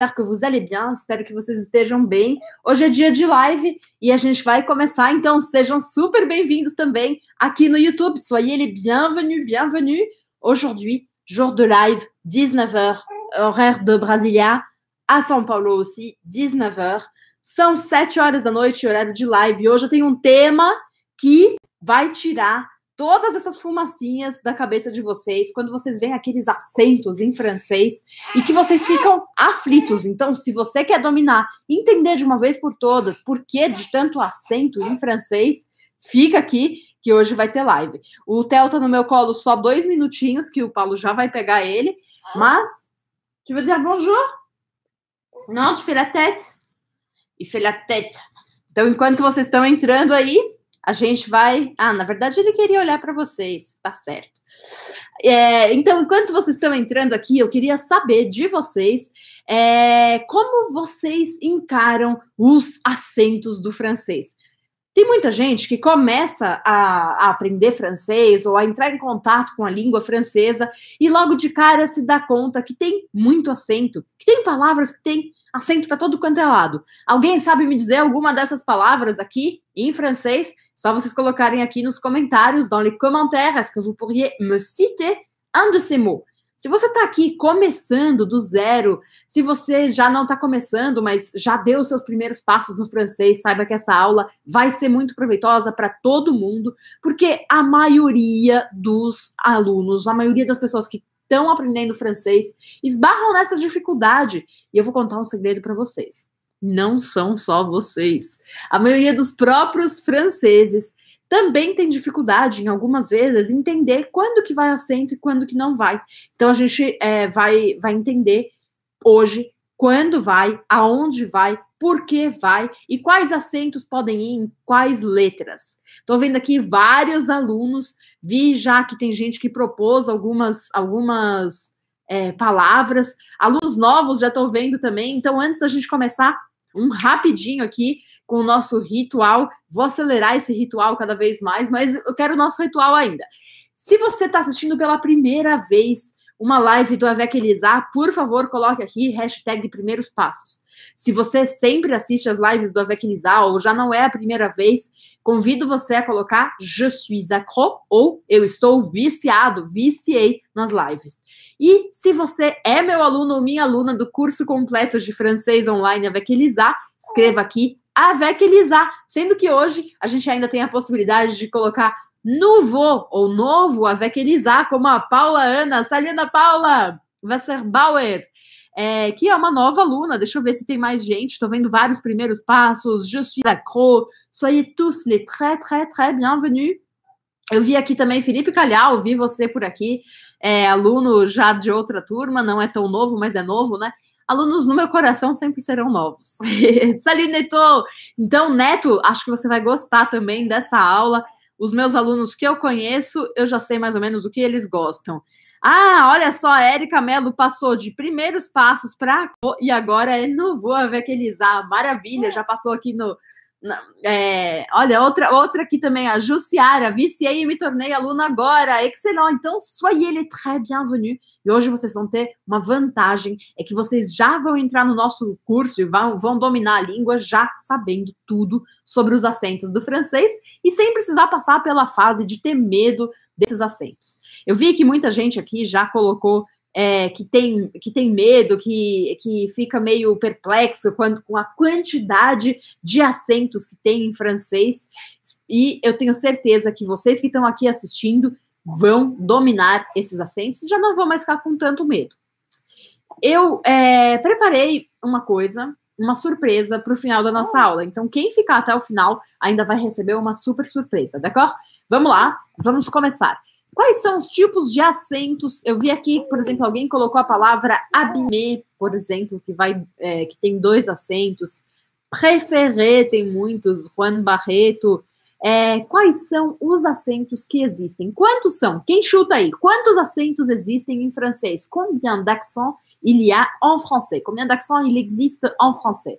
Espero que vous allez bien, espero que vocês estejam bem. Hoje é dia de live e a gente vai começar, então sejam super bem-vindos também aqui no YouTube. Soyez les bienvenus, bienvenus. Aujourd'hui, jour de live, 19h, horaire de Brasília, a São Paulo aussi, 19h. São 7 horas da noite, horário de live. E hoje eu tenho um tema que vai tirar todas essas fumacinhas da cabeça de vocês, quando vocês veem aqueles acentos em francês e que vocês ficam aflitos. Então, se você quer dominar, entender de uma vez por todas por que de tanto acento em francês, fica aqui que hoje vai ter live. O Theo tá no meu colo só dois minutinhos, que o Paulo já vai pegar ele, mas te vou dizer bonjour? Não, tu fais E fais la tête. Então, enquanto vocês estão entrando aí, a gente vai. Ah, na verdade ele queria olhar para vocês, tá certo. É, então, enquanto vocês estão entrando aqui, eu queria saber de vocês é, como vocês encaram os acentos do francês. Tem muita gente que começa a, a, aprender francês ou a entrar em contato com a língua francesa e logo de cara se dá conta que tem muito acento, que tem palavras que tem acento para todo quanto é lado. Alguém sabe me dizer alguma dessas palavras aqui em francês? Só vocês colocarem aqui nos comentários, dans les commentaires, est-ce que vous pourriez me citer un de ces mots? Se você está aqui começando do zero, se você já não está começando, mas já deu seus primeiros passos no francês, saiba que essa aula vai ser muito proveitosa para todo mundo, porque a maioria dos alunos, a maioria das pessoas que estão aprendendo francês esbarram nessa dificuldade. E eu vou contar um segredo para vocês. Não são só vocês. A maioria dos próprios franceses também tem dificuldade, em algumas vezes, entender quando que vai acento e quando que não vai. Então a gente é, vai, vai entender hoje quando vai, aonde vai, por que vai e quais acentos podem ir em quais letras. Estou vendo aqui vários alunos Vi já que tem gente que propôs algumas, algumas é, palavras. Alunos novos já estou vendo também. Então, antes da gente começar, um rapidinho aqui com o nosso ritual. Vou acelerar esse ritual cada vez mais, mas eu quero o nosso ritual ainda. Se você está assistindo pela primeira vez uma live do Avec Elisar, por favor, coloque aqui hashtag primeiros passos. Se você sempre assiste as lives do Avec ou já não é a primeira vez, convido você a colocar Je suis accro ou Eu estou viciado, viciei nas lives. E se você é meu aluno ou minha aluna do curso completo de francês online Avec escreva aqui Avec sendo que hoje a gente ainda tem a possibilidade de colocar novo ou novo Avec como a Paula Ana, Salina Paula Wasserbauer, é, que é uma nova aluna. Deixa eu ver se tem mais gente. Estou vendo vários primeiros passos. Je suis accro. Soyez tous les très, très, très bienvenus. Eu vi aqui também Felipe Calhau, vi você por aqui, é, aluno já de outra turma, não é tão novo, mas é novo, né? alunos no meu coração sempre serão novos. Salut, Neto! Então, Neto, acho que você vai gostar também dessa aula. Os meus alunos que eu conheço, eu já sei mais ou menos o que eles gostam. Ah, olha só, a Erika Mello passou de primeiros passos para e agora é novo aqueles ah, maravilha, já passou aqui no. é, olha, outra, outra aqui também, a Jussiara, viciei e me tornei aluna agora. Excelente, então soyez les très bienvenus. E hoje vocês vão ter uma vantagem, é que vocês já vão entrar no nosso curso e vão, vão dominar a língua já sabendo tudo sobre os acentos do francês e sem precisar passar pela fase de ter medo desses aceitos. Eu vi que muita gente aqui já colocou é, que, tem, que tem medo, que, que fica meio perplexo quando, com a quantidade de acentos que tem em francês. E eu tenho certeza que vocês que estão aqui assistindo vão dominar esses acentos e já não vão mais ficar com tanto medo. Eu é, preparei uma coisa, uma surpresa para o final da nossa hum. aula. Então, quem ficar até o final ainda vai receber uma super surpresa, d'accord? Vamos lá, vamos começar. Quais são os tipos de assentos? Eu vi aqui, por exemplo, alguém colocou a palavra abne, por exemplo, que, vai, é, que tem dois assentos. Preferé tem muitos, Juan Barreto. É, quais são os assentos que existem? Quantos são? Quem chuta aí? Quantos assentos existem em francês? Combien d'accents il y a en français? Combien d'accents il existe en français?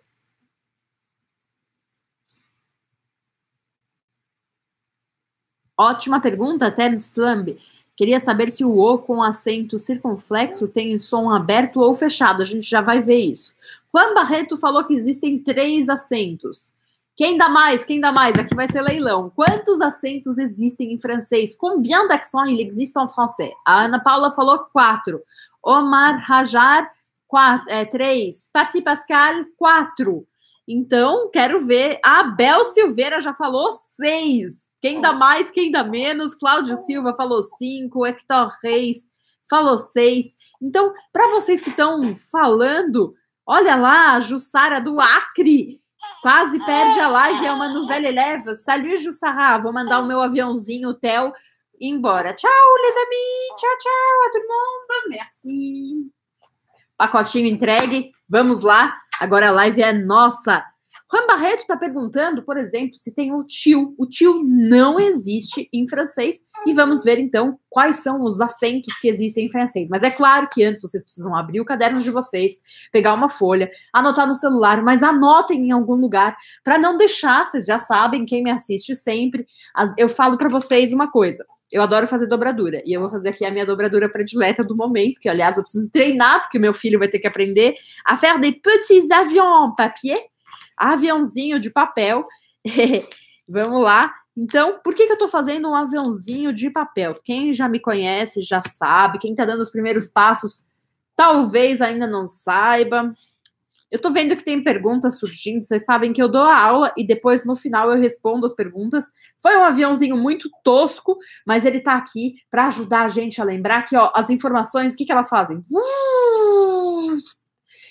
Ótima pergunta, Terence Slamb Queria saber se o O com acento circunflexo tem som aberto ou fechado. A gente já vai ver isso. Juan Barreto falou que existem três acentos. Quem dá mais? Quem dá mais? Aqui vai ser leilão. Quantos acentos existem em francês? Combien d'accents il existe en français? A Ana Paula falou quatro. Omar Rajar, quatro, é, três. Paty Pascal, quatro. Então, quero ver. A Bel Silveira já falou seis. Quem dá mais, quem dá menos? Cláudio Silva falou cinco, Hector Reis falou seis. Então, para vocês que estão falando, olha lá, a Jussara do Acre quase perde a live, é uma novela eleva. Salut, Jussara, ah, vou mandar o meu aviãozinho, o Theo, embora. Tchau, les amis, tchau, tchau a todo mundo, merci. Pacotinho entregue, vamos lá, agora a live é nossa. Juan Barreto está perguntando, por exemplo, se tem o tio. O tio não existe em francês e vamos ver então quais são os acentos que existem em francês. Mas é claro que antes vocês precisam abrir o caderno de vocês, pegar uma folha, anotar no celular, mas anotem em algum lugar para não deixar. Vocês já sabem quem me assiste sempre. eu falo para vocês uma coisa. Eu adoro fazer dobradura e eu vou fazer aqui a minha dobradura predileta do momento, que aliás eu preciso treinar porque meu filho vai ter que aprender a faire des petits avions en papier aviãozinho de papel. Vamos lá. Então, por que, que eu estou fazendo um aviãozinho de papel? Quem já me conhece já sabe, quem está dando os primeiros passos talvez ainda não saiba. Eu estou vendo que tem perguntas surgindo, vocês sabem que eu dou a aula e depois no final eu respondo as perguntas. Foi um aviãozinho muito tosco, mas ele está aqui para ajudar a gente a lembrar que ó, as informações, o que, que elas fazem? Uh!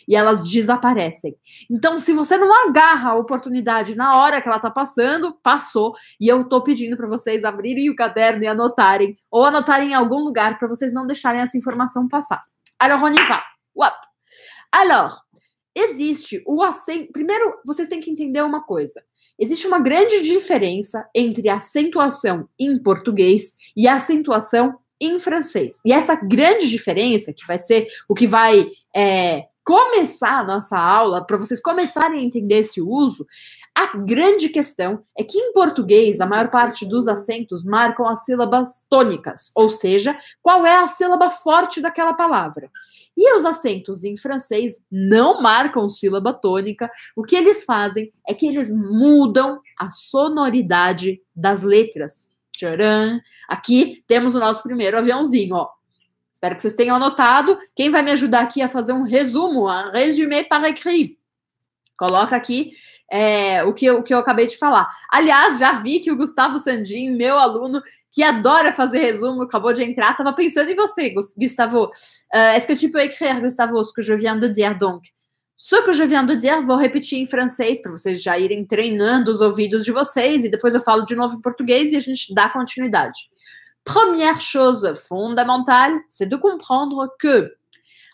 e elas desaparecem. Então, se você não agarra a oportunidade na hora que ela está passando, passou. E eu estou pedindo para vocês abrirem o caderno e anotarem, ou anotarem em algum lugar para vocês não deixarem essa informação passar. Alors, on y va. Uap. Alors, existe o acento. Primeiro, vocês têm que entender uma coisa. Existe uma grande diferença entre acentuação em português e acentuação em francês. E essa grande diferença, que vai ser o que vai é, começar a nossa aula, para vocês começarem a entender esse uso, a grande questão é que em português a maior parte dos acentos marcam as sílabas tônicas, ou seja, qual é a sílaba forte daquela palavra. E os acentos em francês não marcam sílaba tônica, o que eles fazem é que eles mudam a sonoridade das letras. Tcharam! Aqui temos o nosso primeiro aviãozinho, ó. Espero que vocês tenham anotado. Quem vai me ajudar aqui a fazer um resumo, um résumé para écrire? Coloca aqui é, o, que eu, o que eu acabei de falar. Aliás, já vi que o Gustavo Sandin, meu aluno, que adora fazer resumo, acabou de entrar, estava pensando em você, Gustavo. Uh, é, Est-ce é que tu peux écrire, Gustavo, ce que je viens de dire, donc? Ce que je viens de dire, vou repetir em francês, para vocês já irem treinando os ouvidos de vocês, e depois eu falo de novo em português e a gente dá continuidade. Première chose fondamentale, c'est de comprendre que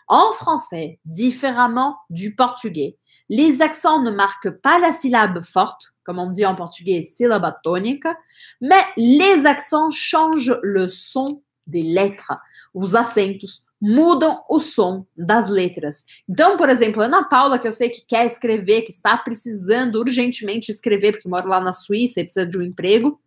en français, différemment du portugais, les accents ne marquent pas la syllabe forte, comme on dit en portugais syllabe tonique, mais les accents changent le son des lettres. Os acentos mudam o som das letras. Então, por exemplo, Ana Paula, que eu sei que quer escrever, que está precisando urgentemente escrever, porque mora lá na Suíça e precisa de um emprego,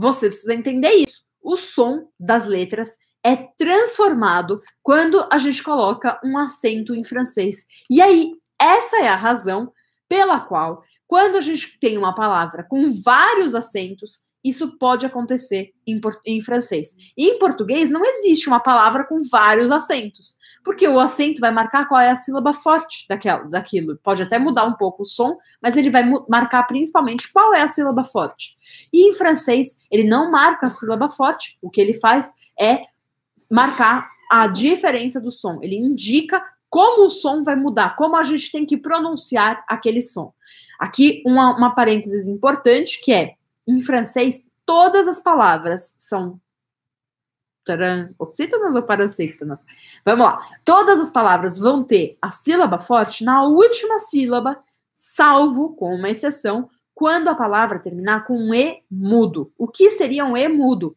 Você precisa entender isso. O som das letras é transformado quando a gente coloca um acento em francês. E aí, essa é a razão pela qual, quando a gente tem uma palavra com vários acentos, isso pode acontecer em, em francês. E em português não existe uma palavra com vários acentos, porque o acento vai marcar qual é a sílaba forte daquela, daquilo. Pode até mudar um pouco o som, mas ele vai marcar principalmente qual é a sílaba forte. E em francês, ele não marca a sílaba forte, o que ele faz é marcar a diferença do som. Ele indica como o som vai mudar, como a gente tem que pronunciar aquele som. Aqui, uma, uma parênteses importante que é em francês, todas as palavras são taran, oxítonas ou paroxítonas? Vamos lá. Todas as palavras vão ter a sílaba forte na última sílaba, salvo, com uma exceção, quando a palavra terminar com um E mudo. O que seria um E mudo?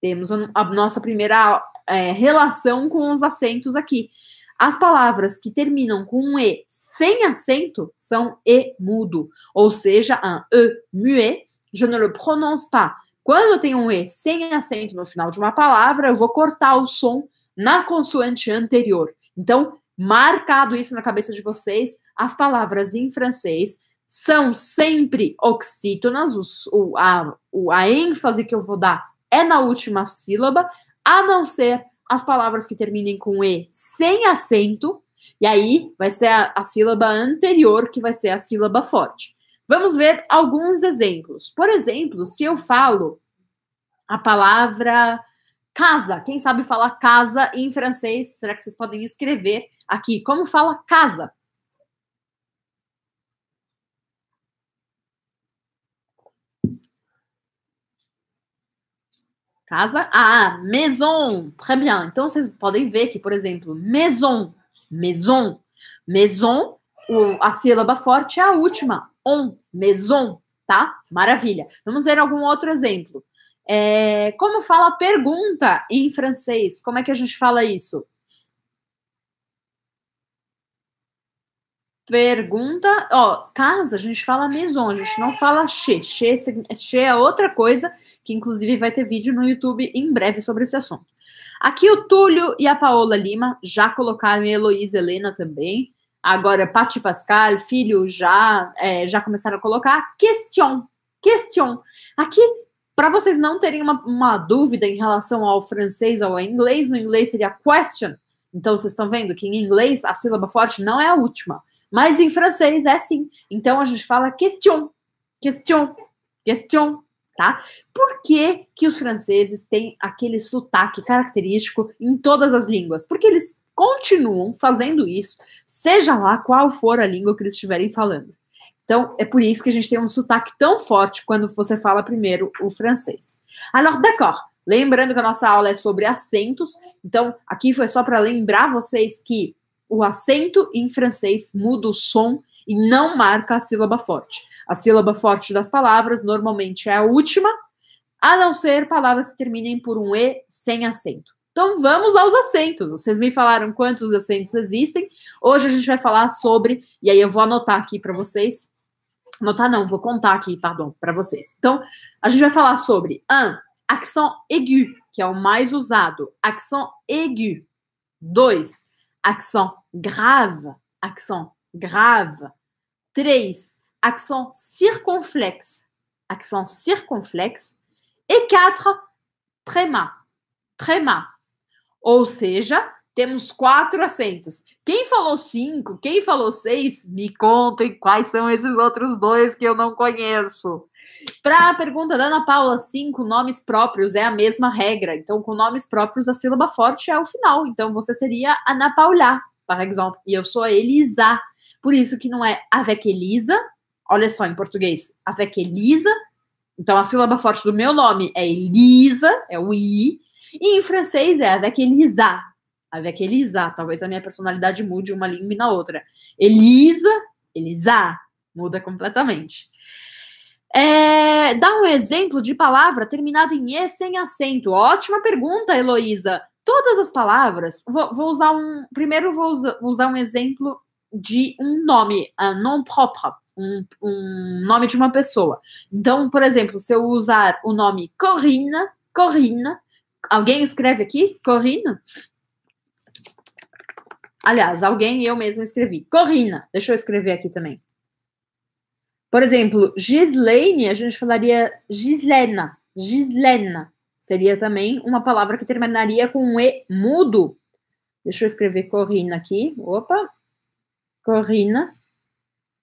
Temos a nossa primeira é, relação com os acentos aqui. As palavras que terminam com um E sem acento são E mudo, ou seja, um E muet je ne le prononce pas. Quando tem um E sem acento no final de uma palavra, eu vou cortar o som na consoante anterior. Então, marcado isso na cabeça de vocês, as palavras em francês são sempre oxítonas, o, a, o, a ênfase que eu vou dar é na última sílaba, a não ser as palavras que terminem com E sem acento, e aí vai ser a, a sílaba anterior que vai ser a sílaba forte. Vamos ver alguns exemplos. Por exemplo, se eu falo a palavra casa, quem sabe falar casa em francês, será que vocês podem escrever aqui como fala casa? Casa? Ah, maison. Très bien. Então vocês podem ver que, por exemplo, maison, maison, maison, a sílaba forte é a última on, maison, tá? Maravilha. Vamos ver algum outro exemplo. É, como fala pergunta em francês? Como é que a gente fala isso? Pergunta, ó, casa, a gente fala maison, a gente não fala che. Che, che é outra coisa, que inclusive vai ter vídeo no YouTube em breve sobre esse assunto. Aqui o Túlio e a Paola Lima já colocaram e a Heloísa Helena também. Agora, Pati Pascal, filho, já, é, já começaram a colocar. Question. Question. Aqui, para vocês não terem uma, uma, dúvida em relação ao francês ou ao inglês, no inglês seria question. Então, vocês estão vendo que em inglês a sílaba forte não é a última. Mas em francês é sim. Então, a gente fala question. Question. Question. Tá? Por que, que os franceses têm aquele sotaque característico em todas as línguas? Porque eles continuam fazendo isso, seja lá qual for a língua que eles estiverem falando. Então, é por isso que a gente tem um sotaque tão forte quando você fala primeiro o francês. Alors, d'accord. Lembrando que a nossa aula é sobre acentos, então aqui foi só para lembrar vocês que o acento em francês muda o som e não marca a sílaba forte. A sílaba forte das palavras normalmente é a última, a não ser palavras que terminem por um E sem acento. Então vamos aos assentos. Vocês me falaram quantos assentos existem. Hoje a gente vai falar sobre, e aí eu vou anotar aqui para vocês. Anotar não, vou contar aqui, perdão, para vocês. Então, a gente vai falar sobre um, accent aigu, que é o mais usado, accent aigu. Dois, accent grave, accent grave. Três, accent circonflexe, accent circonflexe. E quatro, tréma, tréma, ou seja, temos quatro assentos. Quem falou cinco? Quem falou seis? Me contem quais são esses outros dois que eu não conheço. Para a pergunta da Ana Paula, cinco nomes próprios é a mesma regra. Então, com nomes próprios, a sílaba forte é o final. Então, você seria Ana Paula, por exemplo, E eu sou a Elisa. Por isso que não é avec Elisa. Olha só, em português, avec Elisa. Então, a sílaba forte do meu nome é Elisa, é o I e em francês é avec Elisa. Avec Elisa. Talvez a minha personalidade mude uma língua e na outra. Elisa, Elisa. Muda completamente. É, dá um exemplo de palavra terminada em E sem acento. Ótima pergunta, Heloísa. Todas as palavras. Vou, vou usar um. Primeiro, vou usar, vou usar um exemplo de um nome, un non propre, um, um, nome de uma pessoa. Então, por exemplo, se eu usar o nome Corina, Corina, Alguém escreve aqui? Corrina? Aliás, alguém eu mesma escrevi. Corrina. Deixa eu escrever aqui também. Por exemplo, Gislene a gente falaria Gislena. Gislena. Seria também uma palavra que terminaria com um E mudo. Deixa eu escrever Corrina aqui. Opa. Corrina.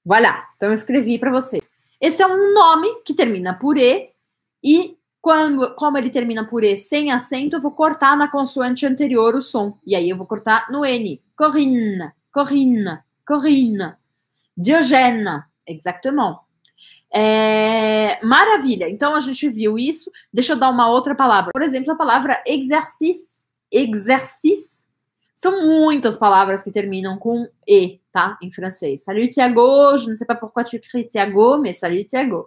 Voilà. Então eu escrevi para vocês. Esse é um nome que termina por E e quando, como ele termina por E sem acento, eu vou cortar na consoante anterior o som. E aí eu vou cortar no N. Corinne, Corinne, Corinne. Diogena, exatamente. É... Maravilha. Então a gente viu isso. Deixa eu dar uma outra palavra. Por exemplo, a palavra exercice. Exercice. São muitas palavras que terminam com E, tá? Em francês. Salut Thiago, je ne sais pas pourquoi tu cries Thiago, mais salut Thiago.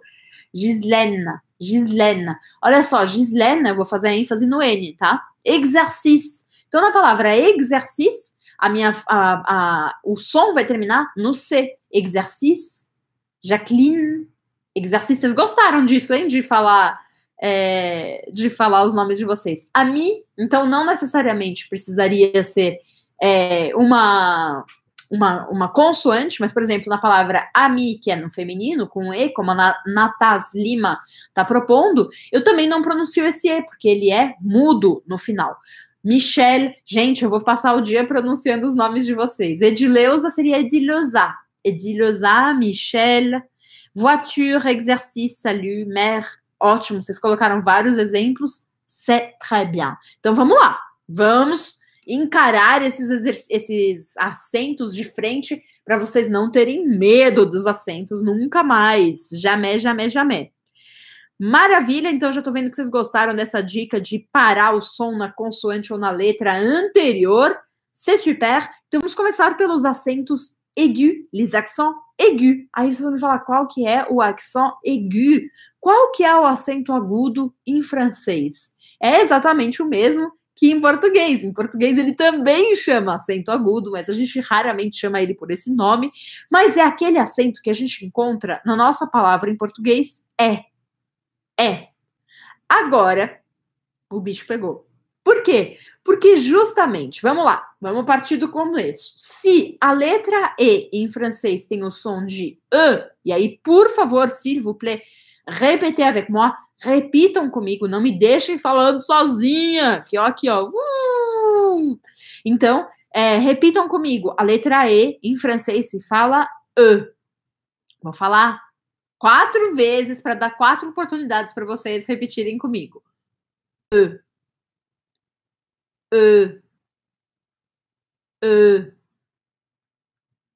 Gislena, Gislena. Olha só, Gislena, eu vou fazer a ênfase no N, tá? Exercício. Então, na palavra exercício, a minha, a, a, o som vai terminar no C. Exercício, Jacqueline, exercício. Vocês gostaram disso, hein? De falar, é, de falar os nomes de vocês. A mim, então, não necessariamente precisaria ser é, uma uma, uma consoante, mas, por exemplo, na palavra ami, que é no feminino, com E, como a Natas Lima está propondo, eu também não pronuncio esse E, porque ele é mudo no final. Michelle, gente, eu vou passar o dia pronunciando os nomes de vocês. Edileuza seria Edileuza. Edileuza, Michelle. Voiture, exercice, salut, mère. Ótimo, vocês colocaram vários exemplos. C'est très bien. Então vamos lá. Vamos encarar esses, esses assentos de frente para vocês não terem medo dos assentos nunca mais. Jamais, jamais, jamais. Maravilha, então já estou vendo que vocês gostaram dessa dica de parar o som na consoante ou na letra anterior. C'est super. Então vamos começar pelos acentos aigu les accents aigu Aí vocês vão me falar qual que é o accent aigu, qual que é o acento agudo em francês. É exatamente o mesmo, que em português. Em português ele também chama acento agudo, mas a gente raramente chama ele por esse nome, mas é aquele acento que a gente encontra na nossa palavra em português é. É. Agora o bicho pegou. Por quê? Porque justamente, vamos lá, vamos partir do começo. Se a letra E em francês tem o som de E, e aí, por favor, s'il vous plaît, répétez avec moi, Repitam comigo, não me deixem falando sozinha. Que ó, aqui, ó. Uh! Então, é, repitam comigo. A letra E em francês se fala E. Vou falar quatro vezes para dar quatro oportunidades para vocês repetirem comigo. E. E. E.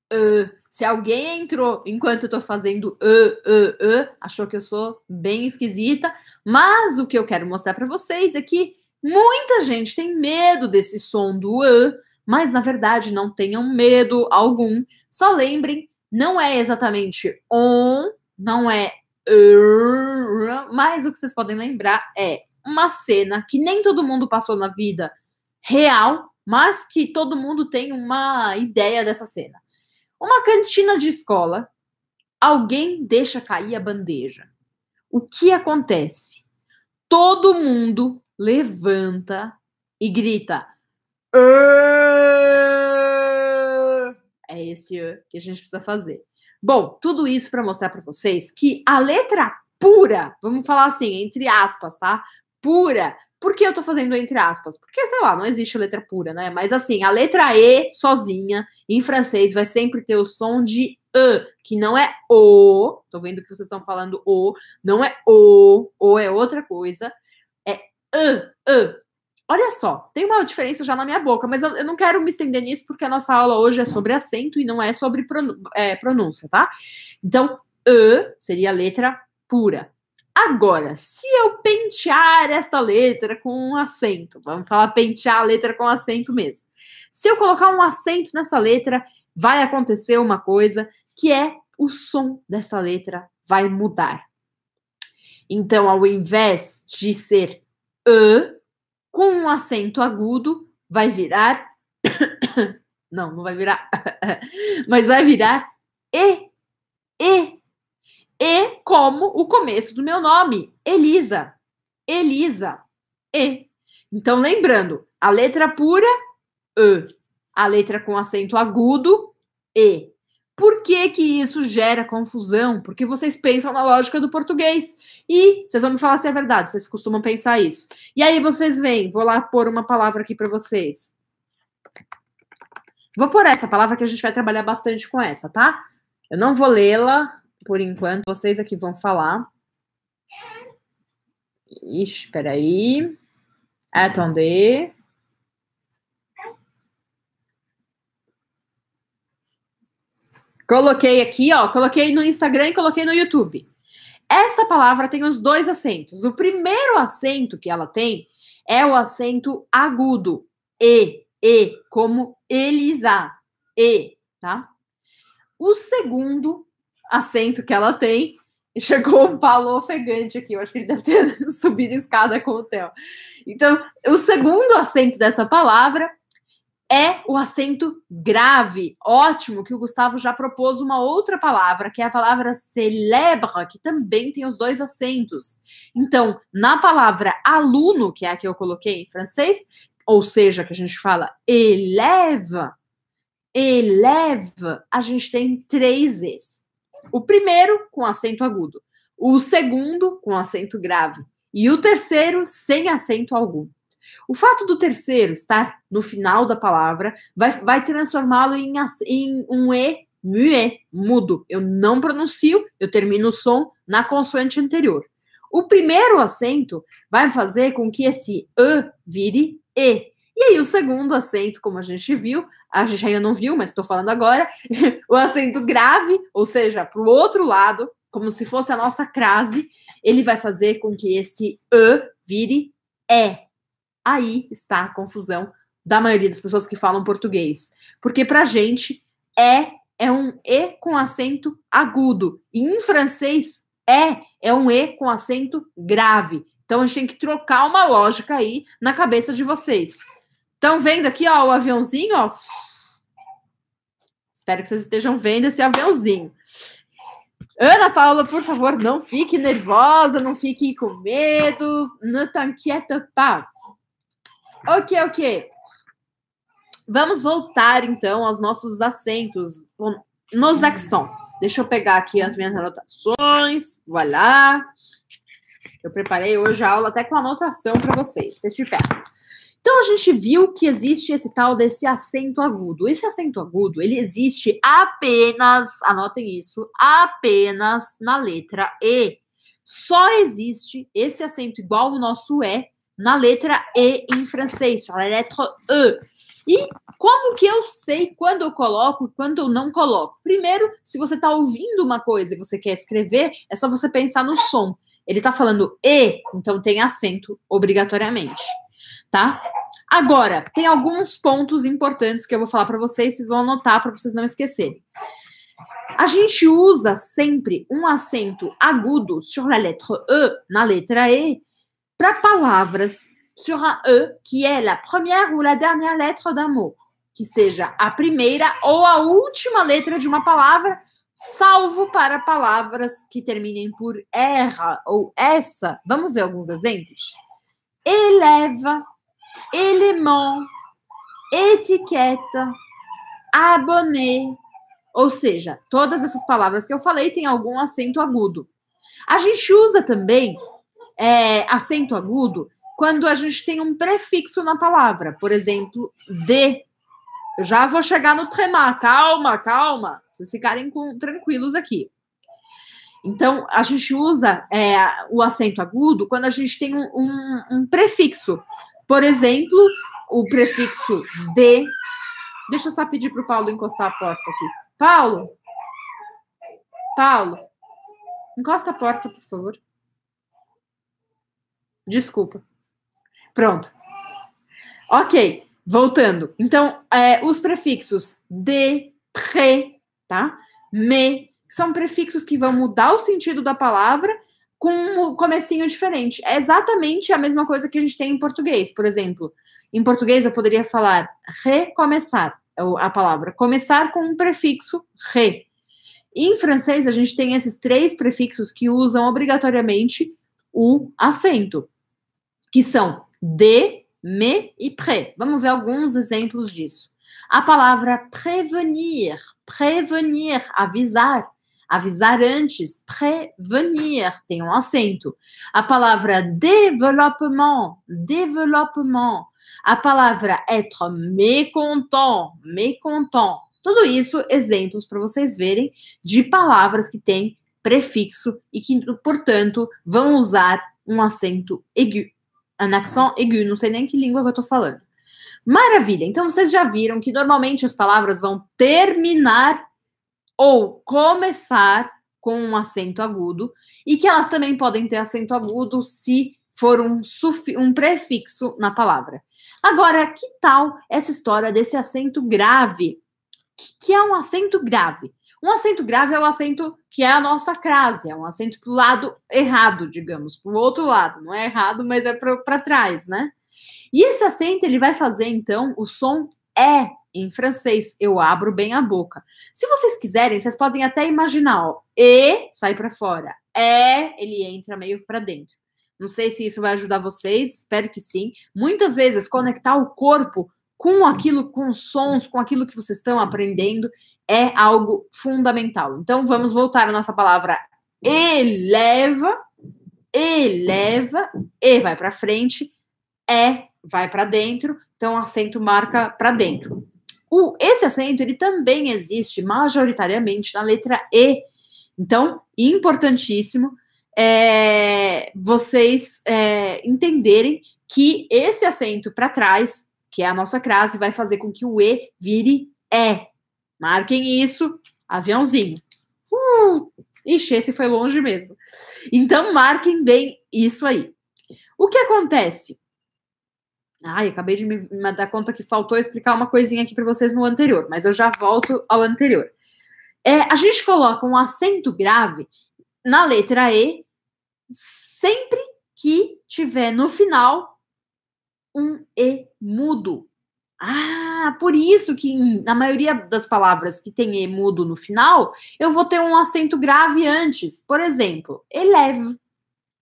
E. Se alguém entrou enquanto eu tô fazendo uh, uh, uh, achou que eu sou bem esquisita, mas o que eu quero mostrar para vocês é que muita gente tem medo desse som do uh, mas na verdade não tenham medo algum. Só lembrem, não é exatamente on, não é uh, mas o que vocês podem lembrar é uma cena que nem todo mundo passou na vida real, mas que todo mundo tem uma ideia dessa cena. Uma cantina de escola, alguém deixa cair a bandeja. O que acontece? Todo mundo levanta e grita. É esse que a gente precisa fazer. Bom, tudo isso para mostrar para vocês que a letra pura, vamos falar assim, entre aspas, tá? pura. Por que eu tô fazendo entre aspas? Porque, sei lá, não existe letra pura, né? Mas assim, a letra E sozinha, em francês, vai sempre ter o som de E, que não é O. Tô vendo que vocês estão falando O. Não é O. O é outra coisa. É E, E. Olha só, tem uma diferença já na minha boca, mas eu, eu, não quero me estender nisso porque a nossa aula hoje é sobre acento e não é sobre é, pronúncia, tá? Então, E seria a letra pura. Agora, se eu pentear essa letra com um acento, vamos falar pentear a letra com acento mesmo. Se eu colocar um acento nessa letra, vai acontecer uma coisa que é o som dessa letra vai mudar. Então, ao invés de ser ã com um acento agudo, vai virar não, não vai virar, mas vai virar e e e como o começo do meu nome, Elisa. Elisa. E. Então, lembrando, a letra pura, E. A letra com acento agudo, E. Por que, que isso gera confusão? Porque vocês pensam na lógica do português. E vocês vão me falar se é verdade, vocês costumam pensar isso. E aí vocês vêm, vou lá pôr uma palavra aqui para vocês. Vou pôr essa palavra que a gente vai trabalhar bastante com essa, tá? Eu não vou lê-la, por enquanto, vocês aqui vão falar. Ixi, peraí. Attendez. Coloquei aqui, ó. Coloquei no Instagram e coloquei no YouTube. Esta palavra tem os dois acentos. O primeiro acento que ela tem é o acento agudo. E, e, como Elisa. E, tá? O segundo assento que ela tem. E chegou um palo ofegante aqui. Eu acho que ele deve ter subido escada com o Theo. Então, o segundo acento dessa palavra é o acento grave. Ótimo que o Gustavo já propôs uma outra palavra, que é a palavra celebra, que também tem os dois acentos. Então, na palavra aluno, que é a que eu coloquei em francês, ou seja, que a gente fala eleva, eleva, a gente tem três es o primeiro com acento agudo, o segundo com acento grave e o terceiro sem acento algum. O fato do terceiro estar no final da palavra vai, vai transformá-lo em, em, um E muet, mudo. Eu não pronuncio, eu termino o som na consoante anterior. O primeiro acento vai fazer com que esse E vire E. E aí o segundo acento, como a gente viu, a gente ainda não viu, mas estou falando agora, o acento grave, ou seja, para o outro lado, como se fosse a nossa crase, ele vai fazer com que esse E vire E. Aí está a confusão da maioria das pessoas que falam português. Porque para gente, é é um E com acento agudo. E em francês, é é um E com acento grave. Então a gente tem que trocar uma lógica aí na cabeça de vocês. Estão vendo aqui, ó, o aviãozinho, ó, Espero que vocês estejam vendo esse aviãozinho. Ana Paula, por favor, não fique nervosa, não fique com medo, não tanqueta, tá pá. Ok, ok. Vamos voltar então aos nossos assentos no Zaxon. Deixa eu pegar aqui as minhas anotações. Voilà. Eu preparei hoje a aula até com anotação para vocês, se tiver. Então a gente viu que existe esse tal desse acento agudo. Esse acento agudo, ele existe apenas, anotem isso, apenas na letra E. Só existe esse acento igual o nosso E na letra E em francês, a letra E. E como que eu sei quando eu coloco e quando eu não coloco? Primeiro, se você está ouvindo uma coisa e você quer escrever, é só você pensar no som. Ele está falando E, então tem acento obrigatoriamente tá? Agora, tem alguns pontos importantes que eu vou falar para vocês, vocês vão anotar para vocês não esquecerem. A gente usa sempre um acento agudo sur la lettre E, na letra E, para palavras sur a E, que é a primeira ou la dernière lettre d'amour, que seja a primeira ou a última letra de uma palavra, salvo para palavras que terminem por R ou essa. Vamos ver alguns exemplos. Eleva, élément, etiqueta, abonné. Ou seja, todas essas palavras que eu falei têm algum acento agudo. A gente usa também é, acento agudo quando a gente tem um prefixo na palavra. Por exemplo, de. Eu já vou chegar no tremar. Calma, calma. Vocês ficarem com, tranquilos aqui. Então, a gente usa é, o acento agudo quando a gente tem um, um, um prefixo. Por exemplo, o prefixo de. Deixa eu só pedir para o Paulo encostar a porta aqui. Paulo! Paulo! Encosta a porta, por favor. Desculpa. Pronto. Ok, voltando. Então, é, os prefixos de, pre, tá? Me, são prefixos que vão mudar o sentido da palavra com um comecinho diferente. É exatamente a mesma coisa que a gente tem em português, por exemplo. Em português eu poderia falar recomeçar, é a palavra começar com um prefixo re. Em francês a gente tem esses três prefixos que usam obrigatoriamente o acento, que são de, me e pré. Vamos ver alguns exemplos disso. A palavra prévenir, prévenir, avisar, avisar antes, prévenir, tem um acento. A palavra développement, développement. A palavra être mécontent, mécontent. Tudo isso exemplos para vocês verem de palavras que têm prefixo e que, portanto, vão usar um acento aigu, um accent aigu, não sei nem que língua que eu estou falando. Maravilha! Então vocês já viram que normalmente as palavras vão terminar ou começar com um acento agudo, e que elas também podem ter acento agudo se for um, um prefixo na palavra. Agora, que tal essa história desse acento grave? O que é um acento grave? Um acento grave é o acento que é a nossa crase, é um acento para o lado errado, digamos, para o outro lado. Não é errado, mas é para trás, né? E esse acento ele vai fazer então o som é em francês. Eu abro bem a boca. Se vocês quiserem, vocês podem até imaginar, ó, e sai para fora. É, ele entra meio para dentro. Não sei se isso vai ajudar vocês, espero que sim. Muitas vezes conectar o corpo com aquilo, com sons, com aquilo que vocês estão aprendendo é algo fundamental. Então vamos voltar à nossa palavra eleva, eleva, e vai para frente, é vai para dentro, então acento marca para dentro. O, esse acento ele também existe majoritariamente na letra E. Então, importantíssimo é, vocês é, entenderem que esse acento para trás, que é a nossa crase, vai fazer com que o E vire E. Marquem isso, aviãozinho. Uh, ixi, esse foi longe mesmo. Então, marquem bem isso aí. O que acontece? Ai, acabei de me, me dar conta que faltou explicar uma coisinha aqui para vocês no anterior, mas eu já volto ao anterior. É, a gente coloca um acento grave na letra E sempre que tiver no final um E mudo. Ah, por isso que na maioria das palavras que tem E mudo no final, eu vou ter um acento grave antes. Por exemplo, eleve.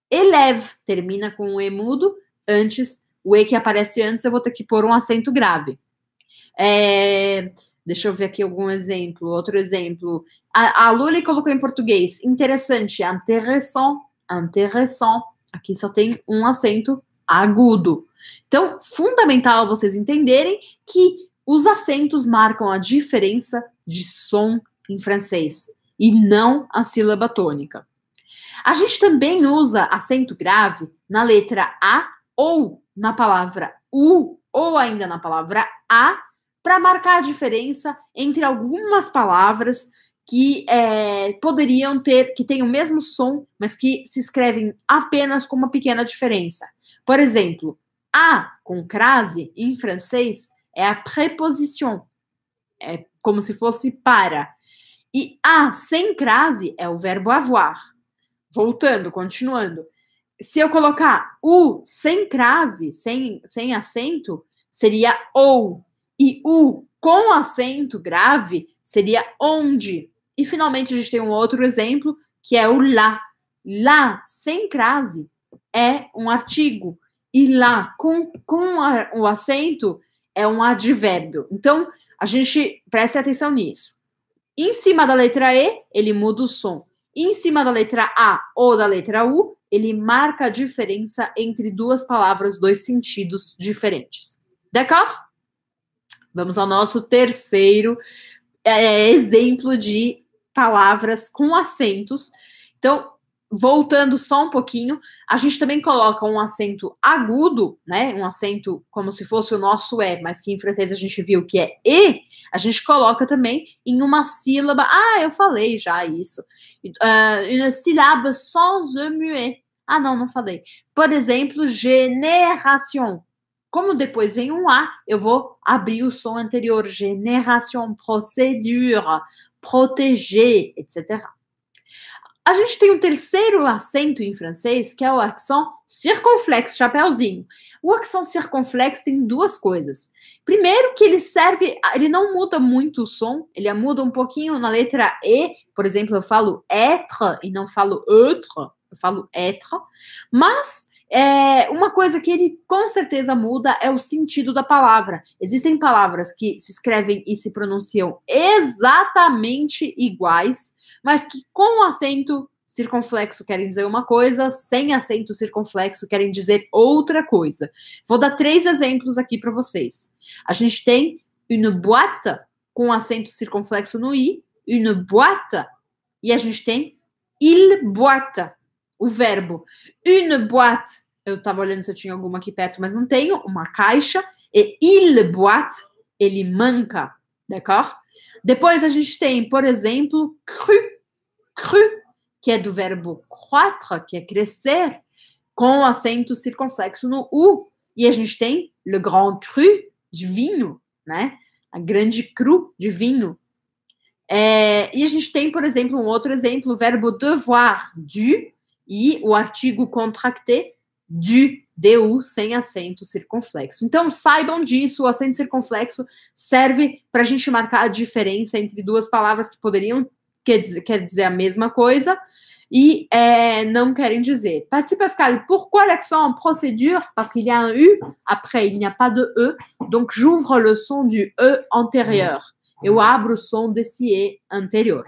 Eleve termina com um E mudo antes o E que aparece antes, eu vou ter que pôr um acento grave. É, deixa eu ver aqui algum exemplo, outro exemplo. A, a colocou em português, interessante, interessant, interessant. Aqui só tem um acento agudo. Então, fundamental vocês entenderem que os acentos marcam a diferença de som em francês e não a sílaba tônica. A gente também usa acento grave na letra A ou na palavra U ou ainda na palavra A para marcar a diferença entre algumas palavras que é, poderiam ter, que têm o mesmo som, mas que se escrevem apenas com uma pequena diferença. Por exemplo, a com crase em francês é a preposition, é como se fosse para. E a sem crase é o verbo avoir. Voltando, continuando se eu colocar U sem crase, sem, sem acento, seria ou. E U com acento grave seria onde. E finalmente a gente tem um outro exemplo, que é o lá. Lá sem crase é um artigo. E lá com, com a, o acento é um advérbio. Então, a gente preste atenção nisso. Em cima da letra E, ele muda o som em cima da letra A ou da letra U, ele marca a diferença entre duas palavras, dois sentidos diferentes. D'accord? Vamos ao nosso terceiro é, é exemplo de palavras com acentos. Então, voltando só um pouquinho, a gente também coloca um acento agudo, né? Um acento como se fosse o nosso é, mas que em francês a gente viu que é e, a gente coloca também em uma sílaba. Ah, eu falei já isso. Uh, uma sílaba sans e muet. Ah, não, não falei. Por exemplo, génération. Como depois vem um A, eu vou abrir o som anterior. Génération, procédure, protéger, etc. A gente tem um terceiro acento em francês, que é o accent circunflexo, chapéuzinho. O accent circunflexo tem duas coisas. Primeiro que ele serve, ele não muda muito o som, ele muda um pouquinho na letra E, por exemplo, eu falo être e não falo autre, eu falo être, mas é, uma coisa que ele com certeza muda é o sentido da palavra. Existem palavras que se escrevem e se pronunciam exatamente iguais, mas que com acento circunflexo querem dizer uma coisa, sem acento circunflexo querem dizer outra coisa. Vou dar três exemplos aqui para vocês. A gente tem une boîte com acento circunflexo no i, une boîte, e a gente tem il boîte o verbo. Une boîte. Eu estava olhando se eu tinha alguma aqui perto, mas não tenho. Uma caixa. E il boîte, ele manca. D'accord? Depois a gente tem, por exemplo, cru. Cru, que é do verbo croître, que é crescer, com acento circunflexo no U. E a gente tem le grand cru, de vinho, né? A grande cru de vinho. É, e a gente tem, por exemplo, um outro exemplo, o verbo devoir, du, e o artigo contracté du, du, sem acento circunflexo. Então, saibam disso, o acento circunflexo serve para a gente marcar a diferença entre duas palavras que poderiam quer dizer, quer dizer a mesma coisa e é, não querem dizer. Parti Pascal, pourquoi l'accent en procédure Parce qu'il y a un U, après il n'y a pas de E, donc j'ouvre le son du E antérieur. Eu abro o som desse E anterior.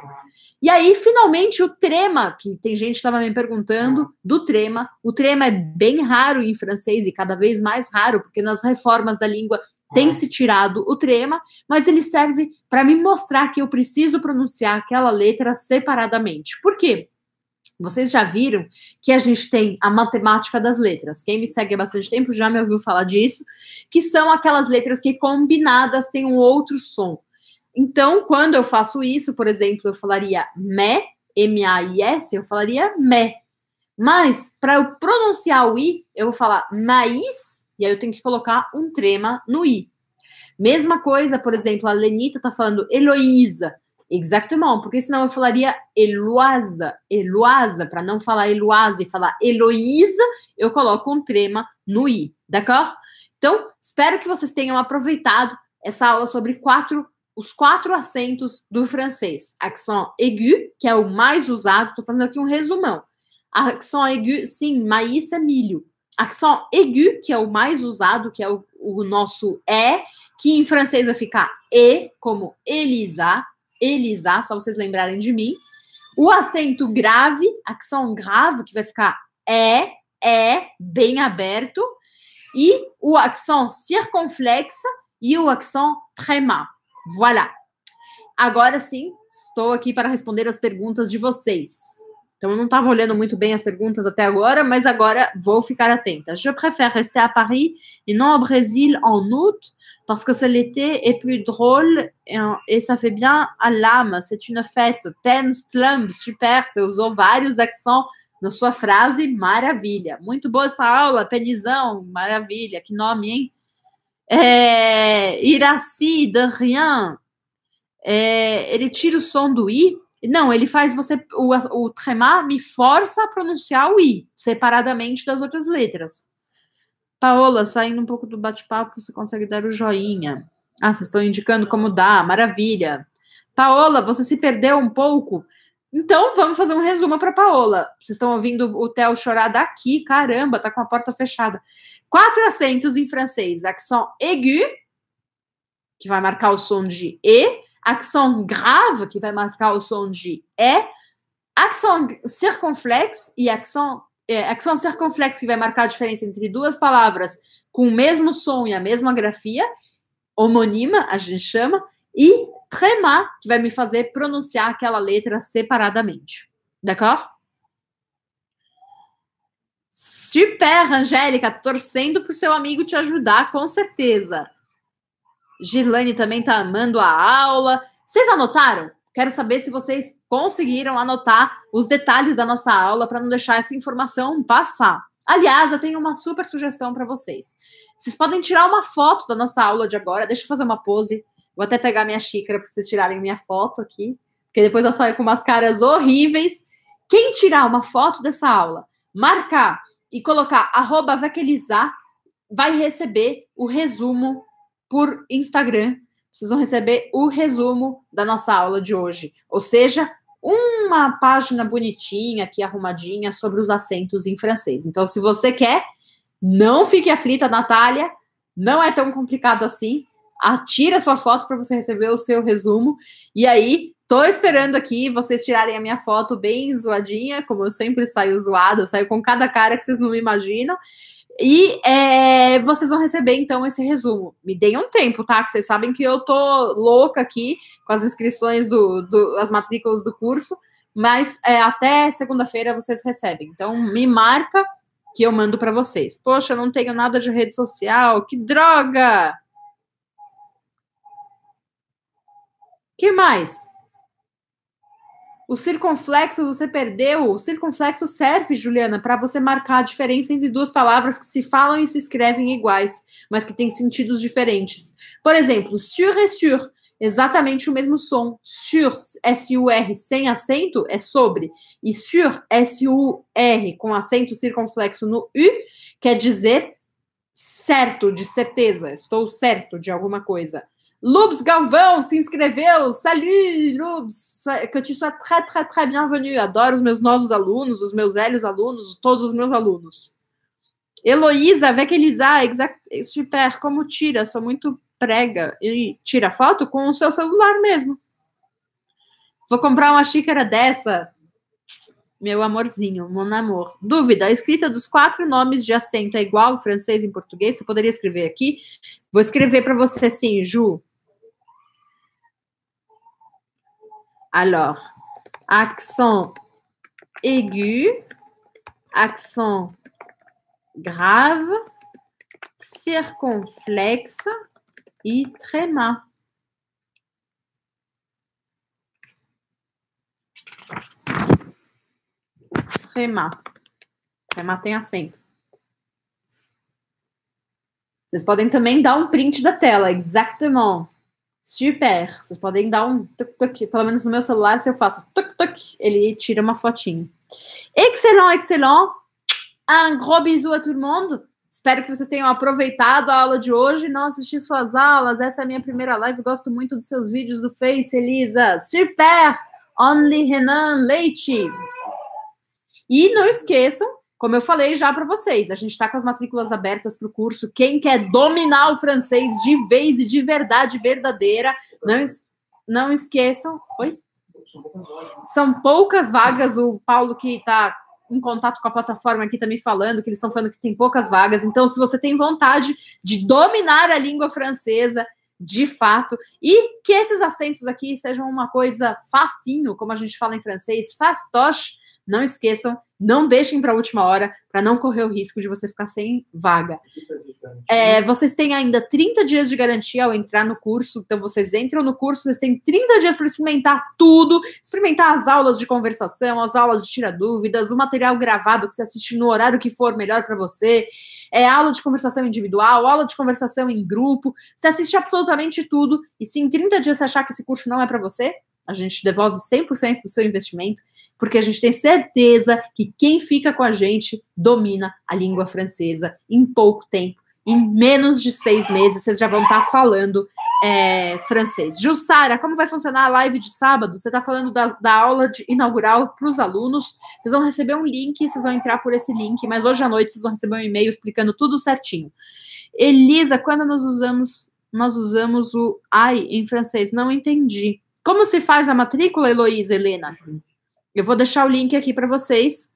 E aí, finalmente, o trema, que tem gente que estava me perguntando ah. do trema. O trema é bem raro em francês e cada vez mais raro, porque nas reformas da língua tem ah. se tirado o trema, mas ele serve para me mostrar que eu preciso pronunciar aquela letra separadamente. Por quê? Vocês já viram que a gente tem a matemática das letras. Quem me segue há bastante tempo já me ouviu falar disso, que são aquelas letras que combinadas têm um outro som. Então, quando eu faço isso, por exemplo, eu falaria me, M-A-I-S, eu falaria me. Mas, para eu pronunciar o i, eu vou falar mais, e aí eu tenho que colocar um trema no i. Mesma coisa, por exemplo, a Lenita tá falando Heloísa. exatamente porque senão eu falaria Eloasa, Eloasa, para não falar Eloasa e falar Heloísa, eu coloco um trema no i, d'accord? Então, espero que vocês tenham aproveitado essa aula sobre quatro os quatro acentos do francês. Accent aigu, que é o mais usado, estou fazendo aqui um resumão. Accent aigu, sim, maíz é milho. Accent aigu, que é o mais usado, que é o, o nosso é, que em francês vai ficar e, como Elisa, Elisa, só vocês lembrarem de mim. O acento grave, accent grave, que vai ficar é, é, bem aberto. E o accent circunflexa e o accent tremant. Voilà! Agora sim, estou aqui para responder as perguntas de vocês. Então, eu não estava olhando muito bem as perguntas até agora, mas agora vou ficar atenta. Je préfère rester à Paris e não au Brésil en août, parce que c'est l'été et plus drôle e et, ça fait bien à l'âme. C'est une fête. Ten slump, super. Você usou vários accents na sua frase, maravilha. Muito boa essa aula, Penizão, maravilha. Que nome, hein? é, Iraci, Darian, é, ele tira o som do I. Não, ele faz você. O, o tremar me força a pronunciar o I, separadamente das outras letras. Paola, saindo um pouco do bate-papo, você consegue dar o joinha. Ah, vocês estão indicando como dá, maravilha. Paola, você se perdeu um pouco. Então, vamos fazer um resumo para Paola. Vocês estão ouvindo o Theo chorar daqui, caramba, tá com a porta fechada. Quatro acentos em francês: accent aigu, que vai marcar o som de E, accent grave, que vai marcar o som de E, accent circunflexe e accent, é, accent que vai marcar a diferença entre duas palavras com o mesmo som e a mesma grafia, homônima, a gente chama, e tremar, que vai me fazer pronunciar aquela letra separadamente. D'accord? Super, Angélica, torcendo pro seu amigo te ajudar, com certeza. Girlane também tá amando a aula. Vocês anotaram? Quero saber se vocês conseguiram anotar os detalhes da nossa aula para não deixar essa informação passar. Aliás, eu tenho uma super sugestão para vocês. Vocês podem tirar uma foto da nossa aula de agora, deixa eu fazer uma pose. Vou até pegar minha xícara para vocês tirarem minha foto aqui, porque depois eu saio com umas caras horríveis. Quem tirar uma foto dessa aula, marcar e colocar arroba vaquelizar, vai receber o resumo por Instagram. Vocês vão receber o resumo da nossa aula de hoje. Ou seja, uma página bonitinha aqui, arrumadinha, sobre os acentos em francês. Então, se você quer, não fique aflita, Natália. Não é tão complicado assim atira sua foto para você receber o seu resumo. E aí, tô esperando aqui vocês tirarem a minha foto bem zoadinha, como eu sempre saio zoado, eu saio com cada cara que vocês não imaginam. E é, vocês vão receber então esse resumo. Me deem um tempo, tá? Que vocês sabem que eu tô louca aqui com as inscrições do, do as matrículas do curso, mas é, até segunda-feira vocês recebem. Então me marca que eu mando para vocês. Poxa, eu não tenho nada de rede social, que droga! que mais? O circunflexo você perdeu. O circunflexo serve, Juliana, para você marcar a diferença entre duas palavras que se falam e se escrevem iguais, mas que têm sentidos diferentes. Por exemplo, sur e sur, exatamente o mesmo som. Sur, S-U-R, sem acento, é sobre. E sur, S-U-R, com acento circunflexo no U, quer dizer certo, de certeza, estou certo de alguma coisa. Loubs Galvão se inscreveu. Salut, Loubs! Que eu te sou très, très, très bienvenue. Adoro os meus novos alunos, os meus velhos alunos, todos os meus alunos. Heloísa, vê que super. Como tira? Sou muito prega. E tira foto com o seu celular mesmo. Vou comprar uma xícara dessa. Meu amorzinho, mon amor. Dúvida: a escrita dos quatro nomes de acento é igual francês em português? Você poderia escrever aqui? Vou escrever para você sim, Ju. Alors, accent aigu, accent grave, circonflexe e tréma. Tréma. Tréma tem acento. Vocês podem também dar um print da tela, exatamente. Super! Vocês podem dar um tuc-tuc, pelo menos no meu celular, se eu faço tuc-tuc, ele tira uma fotinho. Excelente, excelente! Um gros bisou a todo mundo! Espero que vocês tenham aproveitado a aula de hoje. Não assisti suas aulas. Essa é a minha primeira live. Gosto muito dos seus vídeos do Face, Elisa. Super! Only Renan Leite. E não esqueçam como eu falei já para vocês, a gente está com as matrículas abertas para o curso. Quem quer dominar o francês de vez e de verdade verdadeira, não, es não esqueçam. Oi? São poucas vagas. O Paulo que está em contato com a plataforma aqui está me falando que eles estão falando que tem poucas vagas. Então, se você tem vontade de dominar a língua francesa de fato e que esses acentos aqui sejam uma coisa facinho, como a gente fala em francês, fastoche não esqueçam, não deixem para a última hora para não correr o risco de você ficar sem vaga. É, vocês têm ainda 30 dias de garantia ao entrar no curso, então vocês entram no curso, vocês têm 30 dias para experimentar tudo, experimentar as aulas de conversação, as aulas de tira dúvidas, o material gravado que você assiste no horário que for melhor para você, é aula de conversação individual, aula de conversação em grupo, você assiste absolutamente tudo e se em 30 dias você achar que esse curso não é para você, a gente devolve 100% do seu investimento, porque a gente tem certeza que quem fica com a gente domina a língua francesa em pouco tempo. Em menos de seis meses, vocês já vão estar tá falando é, francês. Jussara, como vai funcionar a live de sábado? Você está falando da, da aula de, inaugural para os alunos. Vocês vão receber um link, vocês vão entrar por esse link, mas hoje à noite vocês vão receber um e-mail explicando tudo certinho. Elisa, quando nós usamos nós usamos o ai em francês? Não entendi. Como se faz a matrícula, Heloísa, Helena? Eu vou deixar o link aqui para vocês.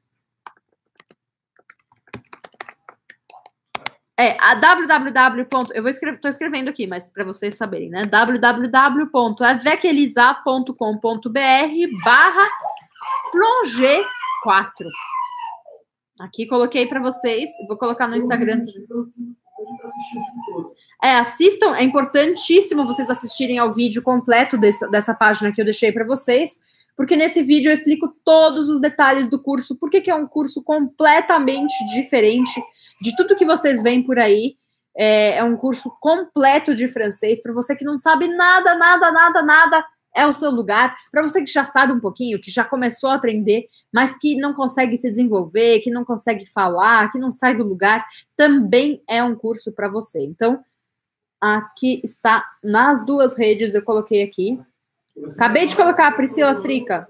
É, a www. Eu vou escrever, tô escrevendo aqui, mas para vocês saberem, né? www.avequelizar.com.br barra plonge 4. Aqui coloquei para vocês, vou colocar no Instagram. Tá é, assistam, é importantíssimo vocês assistirem ao vídeo completo desse, dessa página que eu deixei para vocês, porque nesse vídeo eu explico todos os detalhes do curso, porque que é um curso completamente diferente de tudo que vocês veem por aí. É, é um curso completo de francês, para você que não sabe nada, nada, nada, nada é o seu lugar. Para você que já sabe um pouquinho, que já começou a aprender, mas que não consegue se desenvolver, que não consegue falar, que não sai do lugar, também é um curso para você. Então, aqui está nas duas redes, eu coloquei aqui. Acabei de colocar a Priscila Frica.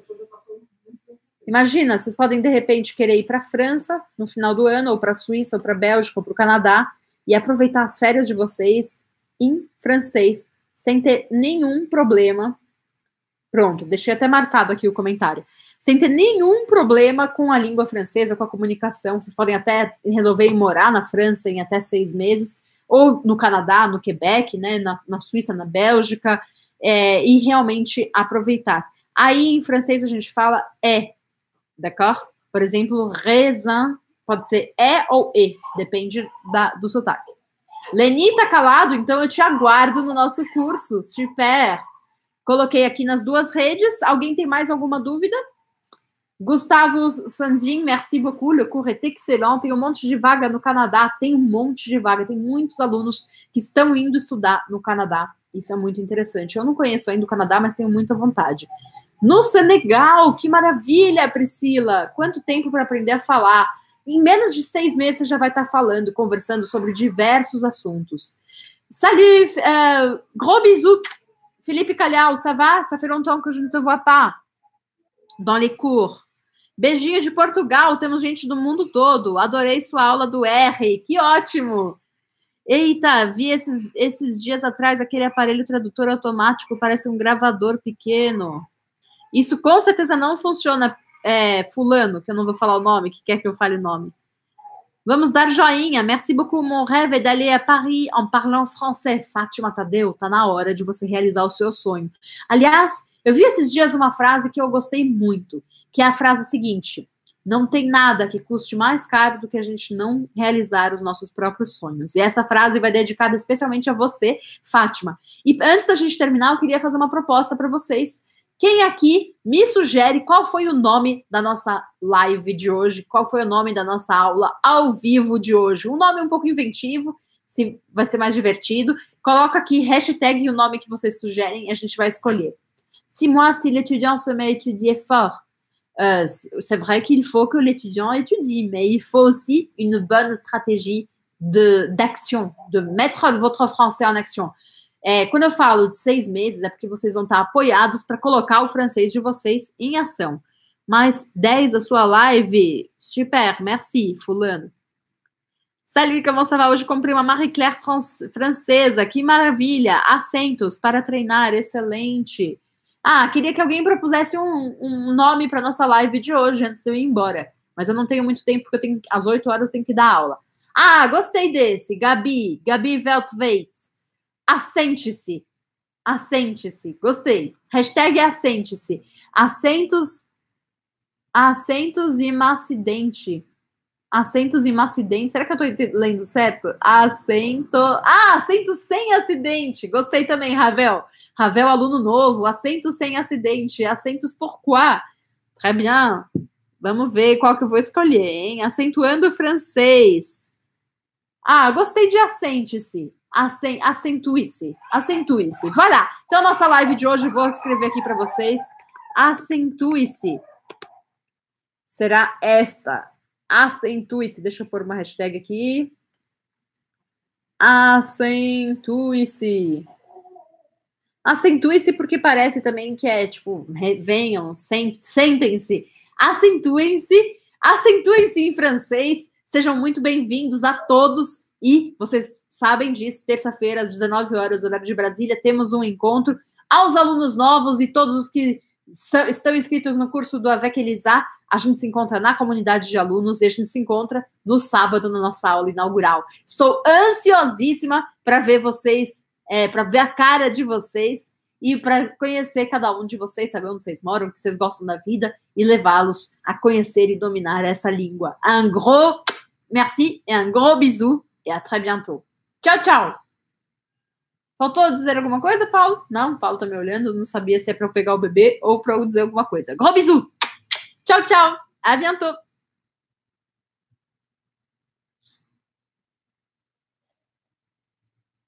Imagina, vocês podem de repente querer ir para a França no final do ano, ou para a Suíça, ou para a Bélgica, ou para o Canadá, e aproveitar as férias de vocês em francês, sem ter nenhum problema Pronto, deixei até marcado aqui o comentário. Sem ter nenhum problema com a língua francesa, com a comunicação, vocês podem até resolver morar na França em até seis meses, ou no Canadá, no Quebec, né, na, na Suíça, na Bélgica, é, e realmente aproveitar. Aí em francês a gente fala é, d'accord? Por exemplo, raisin pode ser é ou e, é, depende da, do sotaque. Leni tá calado, então eu te aguardo no nosso curso, super. Coloquei aqui nas duas redes. Alguém tem mais alguma dúvida? Gustavo Sandin, merci beaucoup, le cours est excellent. Tem um monte de vaga no Canadá, tem um monte de vaga, tem muitos alunos que estão indo estudar no Canadá. Isso é muito interessante. Eu não conheço ainda o Canadá, mas tenho muita vontade. No Senegal, que maravilha, Priscila! Quanto tempo para aprender a falar? Em menos de seis meses você já vai estar tá falando, conversando sobre diversos assuntos. Salut, uh, eh, gros bisous Felipe Calhau, ça va? Ça fait longtemps que je ne te vois pas. Dans les cours. Beijinho de Portugal, temos gente do mundo todo. Adorei sua aula do R, que ótimo! Eita, vi esses, esses dias atrás aquele aparelho tradutor automático, parece um gravador pequeno. Isso com certeza não funciona, é, Fulano, que eu não vou falar o nome, que quer que eu fale o nome. Vamos dar joinha. Merci beaucoup, mon rêve d'aller à Paris en parlant français. Fátima Tadeu, tá na hora de você realizar o seu sonho. Aliás, eu vi esses dias uma frase que eu gostei muito, que é a frase seguinte: não tem nada que custe mais caro do que a gente não realizar os nossos próprios sonhos. E essa frase vai dedicada especialmente a você, Fátima. E antes da gente terminar, eu queria fazer uma proposta para vocês. Quem aqui me sugere qual foi o nome da nossa live de hoje? Qual foi o nome da nossa aula ao vivo de hoje? Um nome um pouco inventivo, se vai ser mais divertido. Coloca aqui hashtag o nome que vocês sugerem e a gente vai escolher. Si moi, si l'étudiant se met à étudier fort, euh, c'est vrai qu'il faut que l'étudiant étudie, mais il faut aussi une bonne stratégie d'action, de, de mettre votre français en action. É, quando eu falo de seis meses, é porque vocês vão estar apoiados para colocar o francês de vocês em ação. Mais 10 a sua live, super, merci, fulano. Salut, comment ça va? Hoje comprei uma Marie Claire francesa, que maravilha! Assentos para treinar, excelente. Ah, queria que alguém propusesse um, um nome para nossa live de hoje antes de eu ir embora. Mas eu não tenho muito tempo, porque eu tenho às 8 horas eu tenho que dar aula. Ah, gostei desse. Gabi, Gabi Veltveit assente-se. Assente-se. Gostei. Hashtag assente-se. Assentos. Assentos e macidente. Assentos e macidente. Será que eu estou lendo certo? Assento. Ah, assento sem acidente. Gostei também, Ravel. Ravel, aluno novo. Assento sem acidente. Assentos por quê? Très bien. Vamos ver qual que eu vou escolher, hein? Acentuando o francês. Ah, gostei de assente-se acentue-se, acentue-se. Vai lá. Então, nossa live de hoje, vou escrever aqui para vocês. Acentue-se. Será esta. Acentue-se. Deixa eu pôr uma hashtag aqui. Acentue-se. Acentue-se porque parece também que é tipo, venham, sentem-se. Acentuem-se. Acentuem-se em francês. Sejam muito bem-vindos a todos e vocês sabem disso, terça-feira, às 19 horas, horário de Brasília, temos um encontro. Aos alunos novos e todos os que estão inscritos no curso do AVEC Elisá, a gente se encontra na comunidade de alunos e a gente se encontra no sábado na nossa aula inaugural. Estou ansiosíssima para ver vocês, é, para ver a cara de vocês e para conhecer cada um de vocês, saber onde vocês moram, o que vocês gostam da vida e levá-los a conhecer e dominar essa língua. Un gros merci e un gros bisou e a très bientôt. Tchau, tchau! Faltou dizer alguma coisa, Paulo? Não, Paulo tá me olhando, não sabia se é pra eu pegar o bebê ou pra eu dizer alguma coisa. Gros bisous! Tchau, tchau! A bientôt!